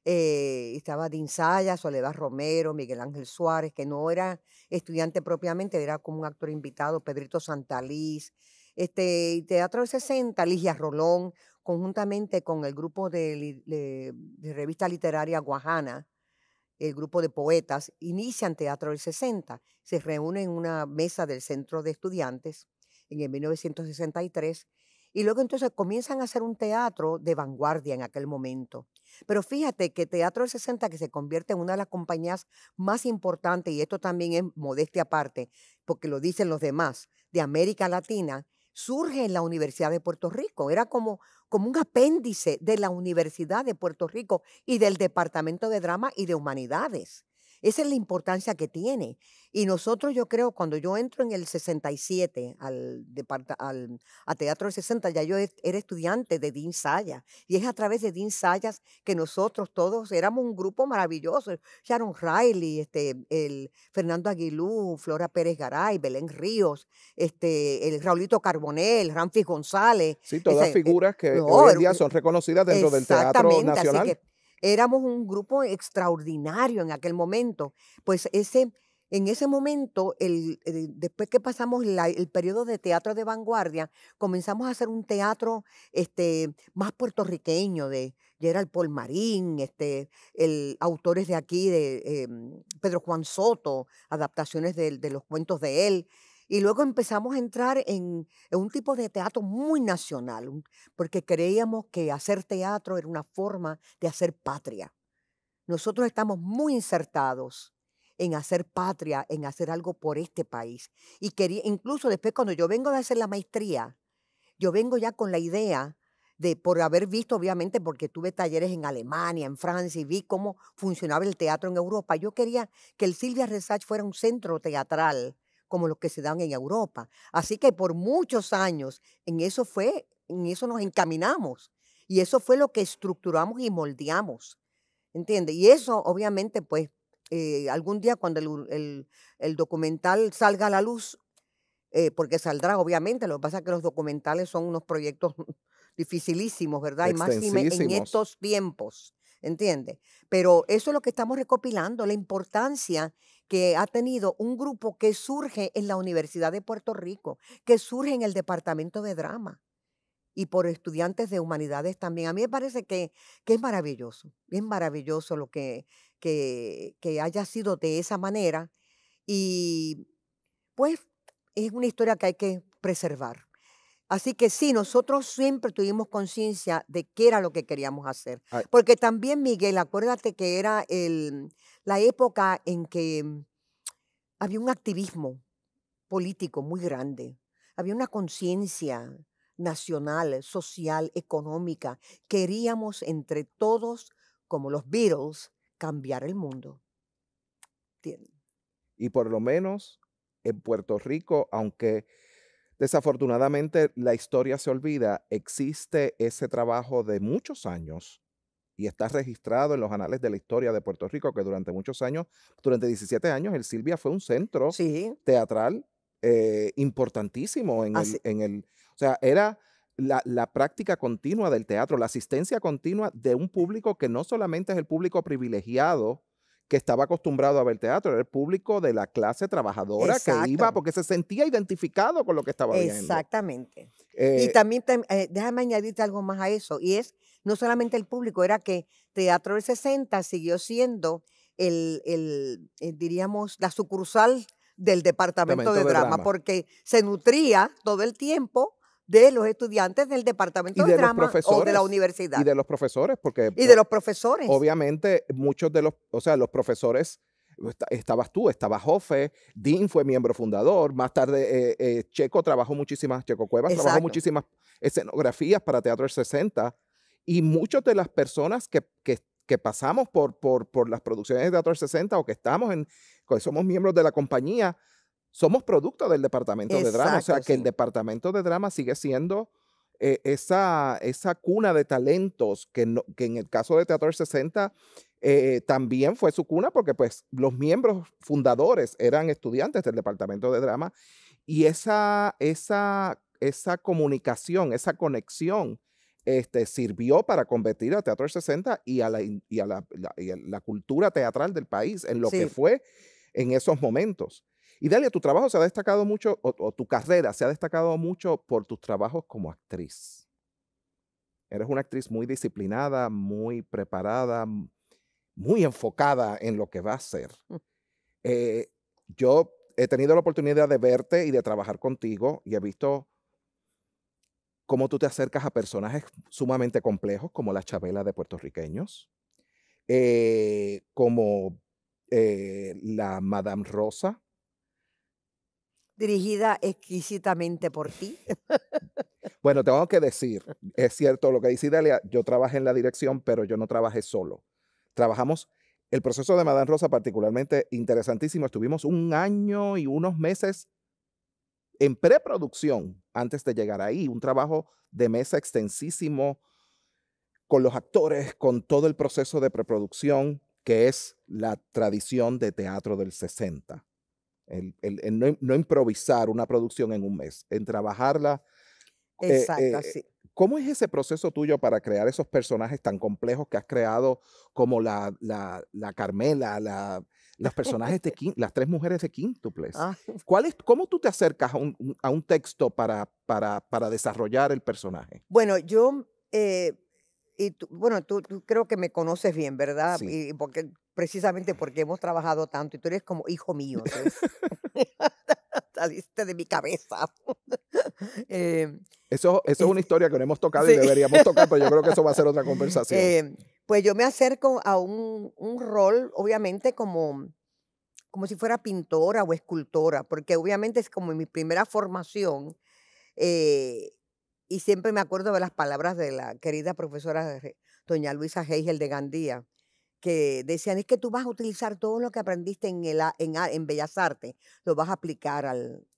eh, estaba Dinsaya, Soledad Romero, Miguel Ángel Suárez, que no era estudiante propiamente, era como un actor invitado, Pedrito Santalís, este, Teatro 60, Ligia Rolón, conjuntamente con el grupo de, de revista literaria Guajana, el grupo de poetas, inician Teatro del 60. Se reúnen en una mesa del Centro de Estudiantes en el 1963 y luego entonces comienzan a hacer un teatro de vanguardia en aquel momento. Pero fíjate que Teatro del 60, que se convierte en una de las compañías más importantes, y esto también es modestia aparte, porque lo dicen los demás, de América Latina, surge en la Universidad de Puerto Rico. Era como, como un apéndice de la Universidad de Puerto Rico y del Departamento de Drama y de Humanidades. Esa es la importancia que tiene. Y nosotros, yo creo, cuando yo entro en el 67 al, al Teatro del 60, ya yo e, era estudiante de Dean Sayas. Y es a través de Dean Sayas que nosotros todos éramos un grupo maravilloso. Sharon Riley, este, el Fernando Aguilú, Flora Pérez Garay, Belén Ríos, este, el Raulito Carbonel, Ramfis González. Sí, todas eh, figuras que hoy en día son reconocidas dentro del Teatro Nacional éramos un grupo extraordinario en aquel momento. Pues ese, en ese momento, el, eh, después que pasamos el periodo de teatro de vanguardia, comenzamos a hacer un teatro este, más puertorriqueño de Gerald Paul Marín, este, el, autores de aquí, de em, Pedro Juan Soto, adaptaciones de los cuentos de él. Y luego empezamos a entrar en, un tipo de teatro muy nacional, porque creíamos que hacer teatro era una forma de hacer patria. Nosotros estamos muy insertados en hacer patria, en hacer algo por este país. Y quería, incluso después cuando yo vengo de hacer la maestría, yo vengo ya con la idea de, por haber visto, obviamente, porque tuve talleres en Alemania, en Francia, y vi cómo funcionaba el teatro en Europa. Yo quería que el Silvia Resach fuera un centro teatral como los que se dan en Europa. Así que por muchos años en eso fue, en eso nos encaminamos y eso fue lo que estructuramos y moldeamos. ¿Entiende? Y eso obviamente pues eh, algún día cuando el, documental salga a la luz, eh, porque saldrá obviamente, lo que pasa es que los documentales son unos proyectos dificilísimos, ¿verdad? Y más en estos tiempos, ¿entiendes? Pero eso es lo que estamos recopilando, la importancia que ha tenido un grupo que surge en la Universidad de Puerto Rico, que surge en el Departamento de Drama y por estudiantes de humanidades también. A mí me parece que, es maravilloso, es maravilloso lo que, que haya sido de esa manera y pues es una historia que hay que preservar. Así que sí, nosotros siempre tuvimos conciencia de qué era lo que queríamos hacer. Ah, eh Porque también, Miguel, acuérdate que era la época en que mm, había un activismo político muy grande, había una conciencia nacional, social, económica. Queríamos entre todos, como los Beatles, cambiar el mundo. Y por lo menos en Puerto Rico, aunque Desafortunadamente, la historia se olvida. Existe ese trabajo de muchos años y está registrado en los anales de la historia de Puerto Rico que durante muchos años, durante 17 años, el Silvia fue un centro teatral eh, importantísimo en el, O sea, era la, práctica continua del teatro, la asistencia continua de un público que no solamente es el público privilegiado que estaba acostumbrado a ver teatro, era el público de la clase trabajadora que iba porque se sentía identificado con lo que estaba viendo. Exactamente. y eh, también, eh, déjame añadirte algo más a eso, y es no solamente el público, era que Teatro del 60 siguió siendo el, eh, diríamos, la sucursal del Departamento, de, drama, porque se nutría todo el tiempo de los estudiantes del departamento de, drama o de la universidad. Y de los profesores, porque... Y de los profesores. Obviamente, muchos de los, o sea, los profesores estabas tú, estaba Jofe, Dean fue miembro fundador, más tarde eh, eh, Checo trabajó muchísimas, Checo Cuevas trabajó muchísimas escenografías para Teatro del 60 y muchas de las personas que, que, que pasamos por, por, por, las producciones de Teatro del 60 o que estamos en, que somos miembros de la compañía, somos producto del departamento de drama. O sea, que el departamento de drama sigue siendo eh, esa, esa cuna de talentos que, que en el caso de Teatro 60 eh, también fue su cuna porque pues los miembros fundadores eran estudiantes del departamento de drama y esa, esa, esa comunicación, esa conexión este, sirvió para convertir a Teatro 60 y a, la, cultura teatral del país en lo que fue en esos momentos. Y Dalia, tu trabajo se ha destacado mucho, o, tu carrera se ha destacado mucho por tus trabajos como actriz. Eres una actriz muy disciplinada, muy preparada, muy enfocada en lo que va a hacer. Mm. Eh, yo he tenido la oportunidad de verte y de trabajar contigo y he visto cómo tú te acercas a personajes sumamente complejos como la Chabela de puertorriqueños, eh, como eh, la Madame Rosa, dirigida exquisitamente por ti. Bueno, tengo que decir, es cierto lo que dice Idalia, yo trabajé en la dirección, pero yo no trabajé solo. Trabajamos el proceso de Madame Rosa particularmente interesantísimo. Estuvimos un año y unos meses en preproducción antes de llegar ahí, un trabajo de mesa extensísimo con los actores, con todo el proceso de preproducción que es la tradición de teatro del 60. El, no, improvisar una producción en un mes, en trabajarla. Eh, Exacto, eh, sí. ¿Cómo es ese proceso tuyo para crear esos personajes tan complejos que has creado como la, Carmela, las personajes de las tres mujeres de quíntuples? Ah. ¿Cuál ¿Cómo tú te acercas a un, texto para, desarrollar el personaje? Bueno, yo, eh, y bueno, tú, creo que me conoces bien, ¿verdad? Sí precisamente porque hemos trabajado tanto y tú eres como hijo mío. Saliste de mi cabeza. eh, eso, es una este historia que no hemos tocado y deberíamos tocar, pero yo creo que eso va a ser otra conversación. Em, pues yo me acerco a un, rol, obviamente, como, como si fuera pintora o escultora, porque obviamente es como mi primera formación. Eh, y siempre me acuerdo de las palabras de la querida profesora eh, doña Luisa Hegel de Gandía, que decían es que tú vas a utilizar todo lo que aprendiste en, el, en, en Bellas Artes, lo vas a aplicar al,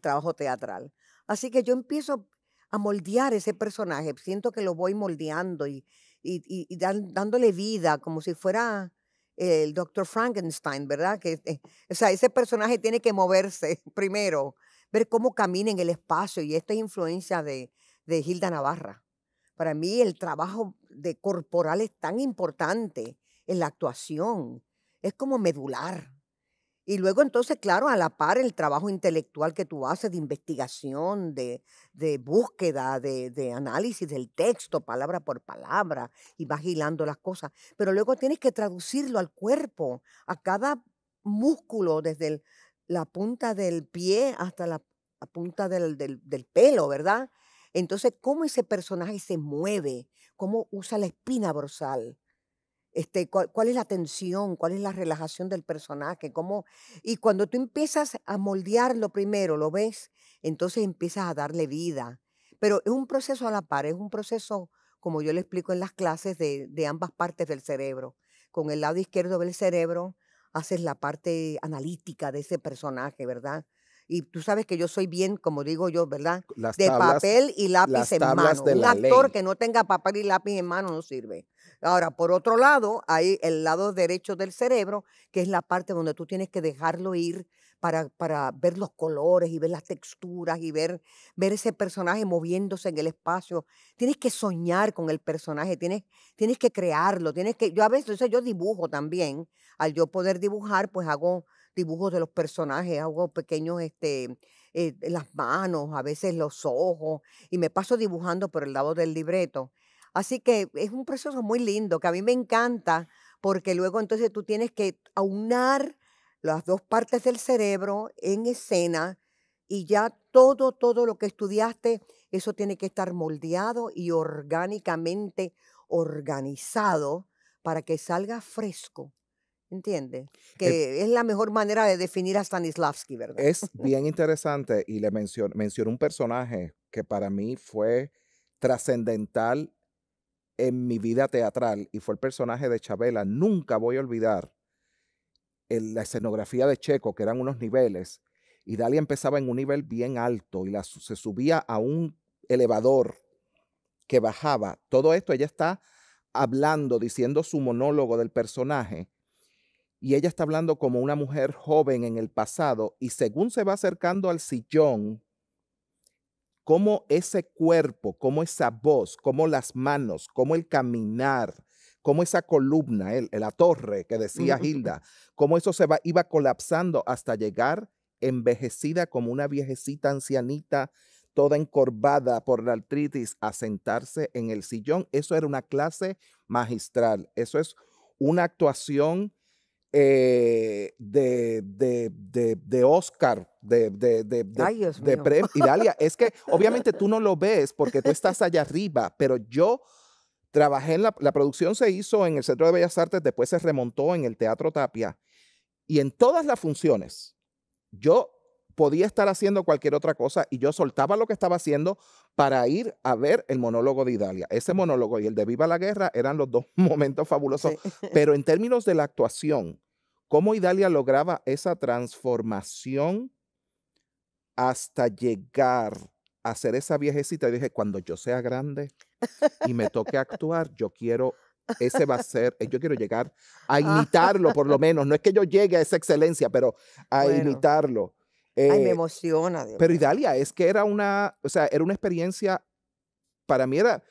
trabajo teatral. Así que yo empiezo a moldear ese personaje, siento que lo voy moldeando y, dándole vida como si fuera el doctor Frankenstein, ¿verdad? Que, eh, o sea, ese personaje tiene que moverse primero, ver cómo camina en el espacio y esta es influencia de, de Gilda Navarra. Para mí el trabajo de corporal es tan importante la actuación, es como medular. Y luego entonces, claro, a la par el trabajo intelectual que tú haces de investigación, de, de búsqueda, de, de, análisis del texto, palabra por palabra, y vas hilando las cosas. Pero luego tienes que traducirlo al cuerpo, a cada músculo, desde la punta del pie hasta la, punta del, del pelo, ¿verdad? Entonces, cómo ese personaje se mueve, cómo usa la espina dorsal, este, cuál, es la tensión, cuál es la relajación del personaje, cómo... Y cuando tú empiezas a moldearlo primero, lo ves, entonces empiezas a darle vida. Pero es un proceso a la par, es un proceso, como yo le explico en las clases, de, de ambas partes del cerebro. Con el lado izquierdo del cerebro haces la parte analítica de ese personaje, ¿verdad? y tú sabes que yo soy bien, como digo yo, ¿verdad? de papel y lápiz en mano. Un actor que no tenga papel y lápiz en mano no sirve. Ahora, por otro lado, hay el lado derecho del cerebro, que es la parte donde tú tienes que dejarlo ir para, ver los colores y ver las texturas y ver, ver ese personaje moviéndose en el espacio. Tienes que soñar con el personaje, tienes, tienes que crearlo, tienes que... Yo a veces yo dibujo también, al yo poder dibujar, pues hago dibujos de los personajes, hago pequeños, este, eh, las manos, a veces los ojos, y me paso dibujando por el lado del libreto. Así que es un proceso muy lindo que a mí me encanta porque luego entonces tú tienes que aunar las dos partes del cerebro en escena y ya todo, todo lo que estudiaste, eso tiene que estar moldeado y orgánicamente organizado para que salga fresco Entiende, em Que es la mejor manera de definir a Stanislavski, ¿verdad? Es bien interesante y le menciono, un personaje que para mí fue trascendental en mi vida teatral y fue el personaje de Chabela. Nunca voy a olvidar la escenografía de Checo, que eran unos niveles, y Dalia empezaba en un nivel bien alto y la, se subía a un elevador que bajaba. Todo esto ella está hablando, diciendo su monólogo del personaje y ella está hablando como una mujer joven en el pasado y según se va acercando al sillón, cómo ese cuerpo, cómo esa voz, cómo las manos, cómo el caminar, cómo esa columna, la torre que decía Hilda, cómo eso se va, iba colapsando hasta llegar envejecida como una viejecita ancianita, toda encorvada por la artritis, a sentarse en el sillón. Eso era una clase magistral. Eso es una actuación eh, de, de, de, de, Oscar, de, de, de, de, Es que obviamente tú no lo ves porque tú estás allá arriba, pero yo trabajé en la, la producción se hizo en el Centro de Bellas Artes, después se remontó en el Teatro Tapia. Y en todas las funciones, yo podía estar haciendo cualquier otra cosa y yo soltaba lo que estaba haciendo para ir a ver el monólogo de Idalia. Ese monólogo y el de Viva la Guerra eran los dos momentos fabulosos, pero en términos de la actuación, cómo Idalia lograba esa transformación hasta llegar a ser esa viejecita. Y dije, cuando yo sea grande y me toque actuar, yo quiero ese va a ser, eh, yo quiero llegar a ah. imitarlo por lo menos, no es que yo llegue a esa excelencia, pero a imitarlo. Ay, me eh, emociona. Dios pero Idalia, es que era una, o sea, era una experiencia, para mí era,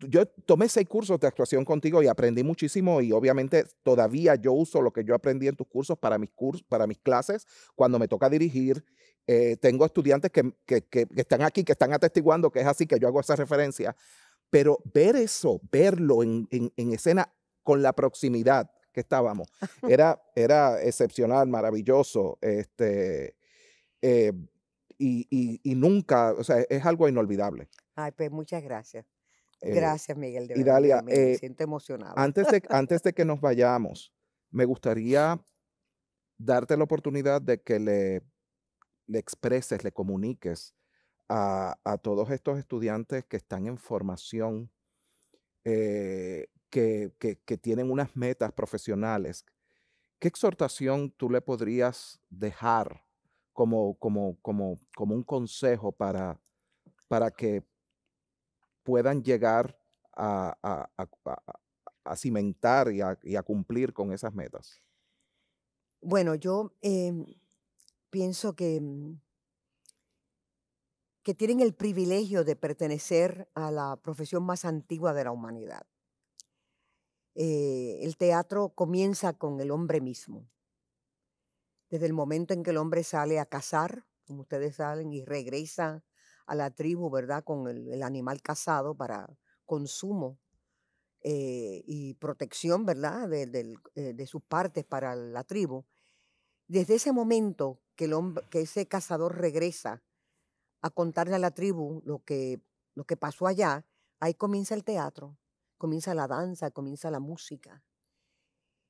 yo tomé seis cursos de actuación contigo y aprendí muchísimo y obviamente todavía yo uso lo que yo aprendí en tus cursos para mis, cursos, para mis clases, cuando me toca dirigir. Eh, tengo estudiantes que, que, están aquí, que están atestiguando que es así, que yo hago esa referencia. Pero ver eso, verlo en, en, en, escena con la proximidad que estábamos, era, era excepcional, maravilloso. Este, eh, y, nunca, o sea, es algo inolvidable. Ay, pues muchas gracias. Eh, gracias, Miguel. De Idalia, me eh, siento emocionado. Antes de, antes de que nos vayamos, me gustaría darte la oportunidad de que le, le expreses, le comuniques a, todos estos estudiantes que están en formación, que tienen unas metas profesionales. ¿Qué exhortación tú le podrías dejar como, un consejo para, para que puedan llegar a, cimentar y, a, cumplir con esas metas? Bueno, yo em, pienso que, mm, que tienen el privilegio de pertenecer a la profesión más antigua de la humanidad. Eh, el teatro comienza con el hombre mismo desde el momento en que el hombre sale a cazar, como ustedes saben, y regresa a la tribu, ¿verdad? Con el, animal cazado para consumo eh, y protección, ¿verdad? Eh, de, sus partes para la tribu. Desde ese momento que, el que ese cazador regresa a contarle a la tribu lo que, lo que pasó allá, ahí comienza el teatro, comienza la danza, comienza la música.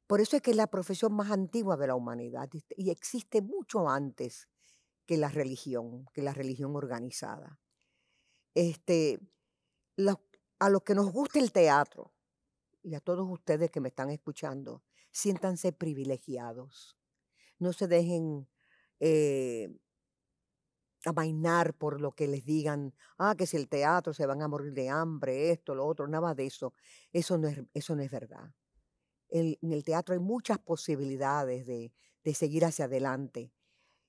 Por eso es que es la profesión más antigua de la humanidad y existe mucho antes que la religión, que la religión organizada. Este, a los que nos gusta el teatro y a todos ustedes que me están escuchando, siéntanse privilegiados. No se dejen eh, amainar por lo que les digan, ah, que si el teatro se van a morir de hambre, esto, lo otro, nada de eso. Eso no es, eso no es verdad en el teatro hay muchas posibilidades de seguir hacia adelante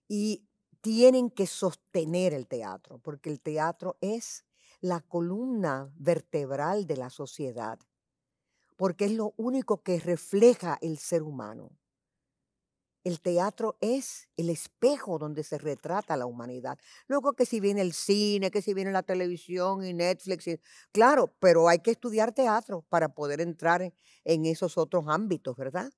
y tienen que sostener el teatro, porque el teatro es la columna vertebral de la sociedad, porque es lo único que refleja el ser humano. El teatro es el espejo donde se retrata la humanidad. Luego que si viene el cine, que si viene la televisión y Netflix, claro, pero hay que estudiar teatro para poder entrar en, esos otros ámbitos, ¿verdad?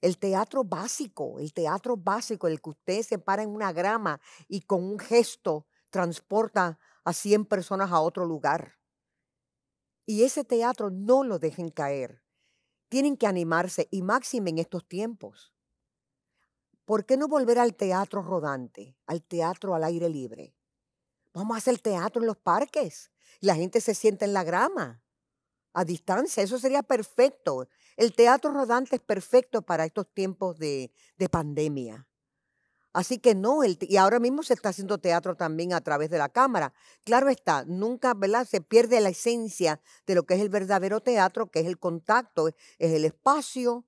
El teatro básico, el teatro básico, el que usted se para en una grama y con un gesto transporta a 100 personas a otro lugar. Y ese teatro no lo dejen caer. Tienen que animarse y máxime en estos tiempos ¿por qué no volver al teatro rodante, al teatro al aire libre? Vamos a hacer teatro en los parques. La gente se sienta en la grama, a distancia. Eso sería perfecto. El teatro rodante es perfecto para estos tiempos de, de pandemia. Así que no, y ahora mismo se está haciendo teatro también a través de la cámara. Claro está, nunca ¿verdad? se pierde la esencia de lo que es el verdadero teatro, que es el contacto, es el espacio,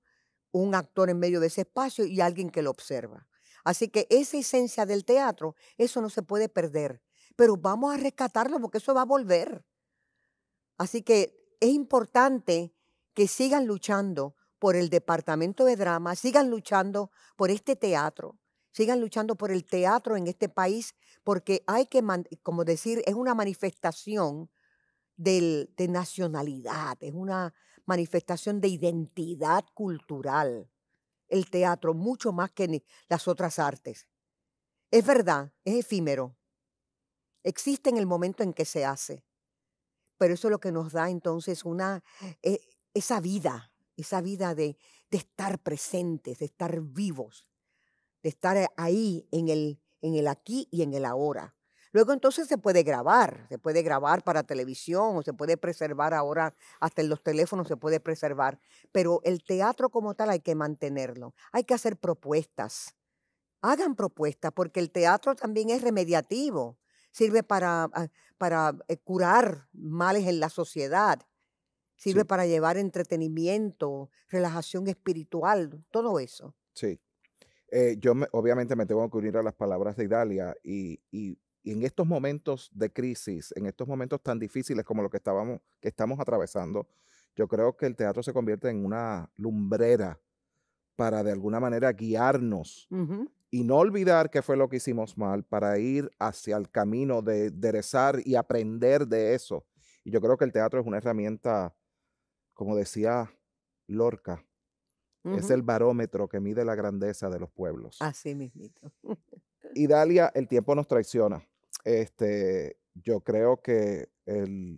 un actor en medio de ese espacio y alguien que lo observa. Así que esa esencia del teatro, eso no se puede perder, pero vamos a rescatarlo porque eso va a volver. Así que es importante que sigan luchando por el departamento de drama, sigan luchando por este teatro, sigan luchando por el teatro en este país, porque hay que, como decir, es una manifestación del, de nacionalidad, es una manifestación de identidad cultural, el teatro, mucho más que las otras artes. Es verdad, es efímero. Existe en el momento en que se hace. Pero eso es lo que nos da entonces una, eh, esa vida, esa vida de, de, estar presentes, de estar vivos, de estar eh, ahí en el, en el aquí y en el ahora. Luego entonces se puede grabar, se puede grabar para televisión o se puede preservar ahora, hasta en los teléfonos se puede preservar, pero el teatro como tal hay que mantenerlo, hay que hacer propuestas, hagan propuestas porque el teatro también es remediativo, sirve para, ah, para eh, curar males en la sociedad, sirve para llevar entretenimiento, relajación espiritual, todo eso. Sí. Eh, yo obviamente me tengo que unir a las palabras de Idalia y y en estos momentos de crisis, en estos momentos tan difíciles como los que, estábamos, que estamos atravesando, yo creo que el teatro se convierte en una lumbrera para de alguna manera guiarnos y no olvidar qué fue lo que hicimos mal, para ir hacia el camino de derezar y aprender de eso. Y yo creo que el teatro es una herramienta, como decía Lorca, es el barómetro que mide la grandeza de los pueblos. Así mismo. y Dalia, el tiempo nos traiciona. Este, yo creo que eh,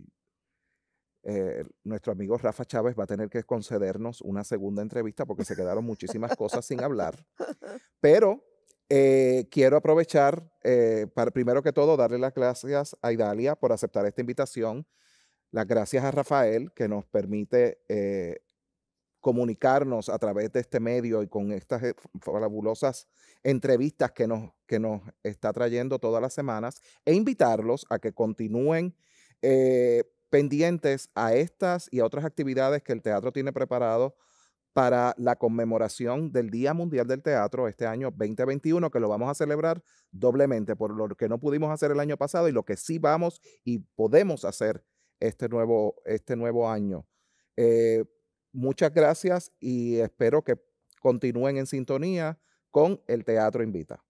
nuestro amigo Rafa Chávez va a tener que concedernos una segunda entrevista porque se quedaron muchísimas cosas sin hablar. Pero eh, quiero aprovechar, eh, para primero que todo, darle las gracias a Idalia por aceptar esta invitación. Las gracias a Rafael, que nos permite comunicarnos a través de este medio y con estas eh, fabulosas entrevistas que nos, que nos está trayendo todas las semanas e invitarlos a que continúen eh, pendientes a estas y a otras actividades que el teatro tiene preparado para la conmemoración del Día Mundial del Teatro este año 2021, que lo vamos a celebrar doblemente por lo que no pudimos hacer el año pasado y lo que sí vamos y podemos hacer este nuevo, este nuevo año. Eh, Muchas gracias y espero que continúen en sintonía con el Teatro Invita.